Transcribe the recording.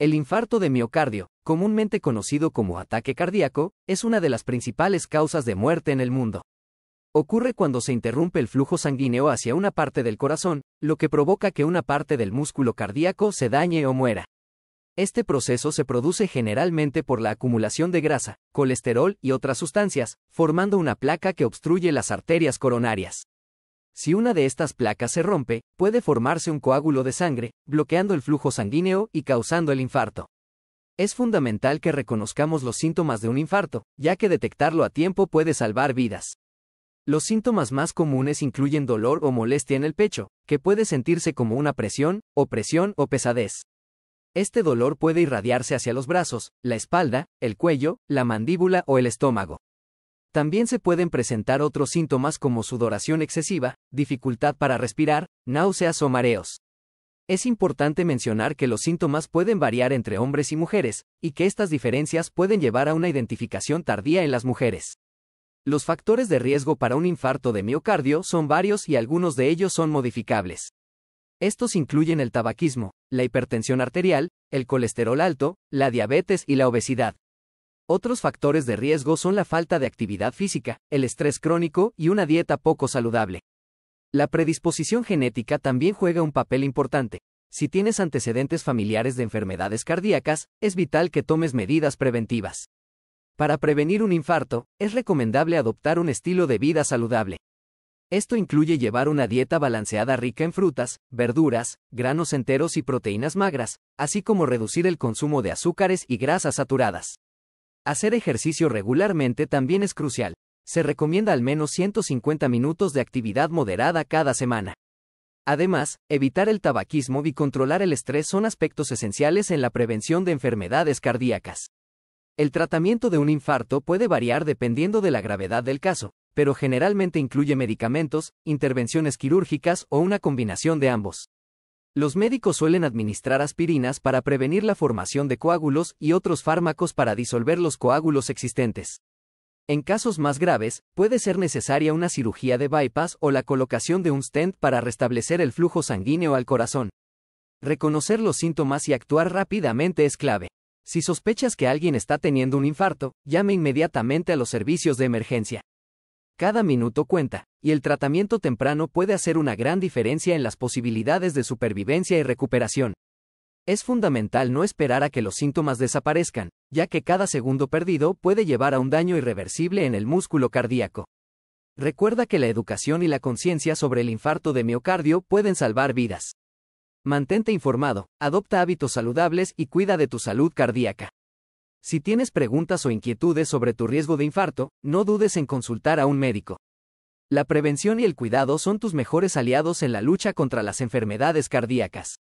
El infarto de miocardio, comúnmente conocido como ataque cardíaco, es una de las principales causas de muerte en el mundo. Ocurre cuando se interrumpe el flujo sanguíneo hacia una parte del corazón, lo que provoca que una parte del músculo cardíaco se dañe o muera. Este proceso se produce generalmente por la acumulación de grasa, colesterol y otras sustancias, formando una placa que obstruye las arterias coronarias. Si una de estas placas se rompe, puede formarse un coágulo de sangre, bloqueando el flujo sanguíneo y causando el infarto. Es fundamental que reconozcamos los síntomas de un infarto, ya que detectarlo a tiempo puede salvar vidas. Los síntomas más comunes incluyen dolor o molestia en el pecho, que puede sentirse como una presión, opresión o pesadez. Este dolor puede irradiarse hacia los brazos, la espalda, el cuello, la mandíbula o el estómago. También se pueden presentar otros síntomas como sudoración excesiva, dificultad para respirar, náuseas o mareos. Es importante mencionar que los síntomas pueden variar entre hombres y mujeres, y que estas diferencias pueden llevar a una identificación tardía en las mujeres. Los factores de riesgo para un infarto de miocardio son varios y algunos de ellos son modificables. Estos incluyen el tabaquismo, la hipertensión arterial, el colesterol alto, la diabetes y la obesidad. Otros factores de riesgo son la falta de actividad física, el estrés crónico y una dieta poco saludable. La predisposición genética también juega un papel importante. Si tienes antecedentes familiares de enfermedades cardíacas, es vital que tomes medidas preventivas. Para prevenir un infarto, es recomendable adoptar un estilo de vida saludable. Esto incluye llevar una dieta balanceada rica en frutas, verduras, granos enteros y proteínas magras, así como reducir el consumo de azúcares y grasas saturadas. Hacer ejercicio regularmente también es crucial. Se recomienda al menos 150 minutos de actividad moderada cada semana. Además, evitar el tabaquismo y controlar el estrés son aspectos esenciales en la prevención de enfermedades cardíacas. El tratamiento de un infarto puede variar dependiendo de la gravedad del caso, pero generalmente incluye medicamentos, intervenciones quirúrgicas o una combinación de ambos. Los médicos suelen administrar aspirinas para prevenir la formación de coágulos y otros fármacos para disolver los coágulos existentes. En casos más graves, puede ser necesaria una cirugía de bypass o la colocación de un stent para restablecer el flujo sanguíneo al corazón. Reconocer los síntomas y actuar rápidamente es clave. Si sospechas que alguien está teniendo un infarto, llame inmediatamente a los servicios de emergencia. Cada minuto cuenta, y el tratamiento temprano puede hacer una gran diferencia en las posibilidades de supervivencia y recuperación. Es fundamental no esperar a que los síntomas desaparezcan, ya que cada segundo perdido puede llevar a un daño irreversible en el músculo cardíaco. Recuerda que la educación y la conciencia sobre el infarto de miocardio pueden salvar vidas. Mantente informado, adopta hábitos saludables y cuida de tu salud cardíaca. Si tienes preguntas o inquietudes sobre tu riesgo de infarto, no dudes en consultar a un médico. La prevención y el cuidado son tus mejores aliados en la lucha contra las enfermedades cardíacas.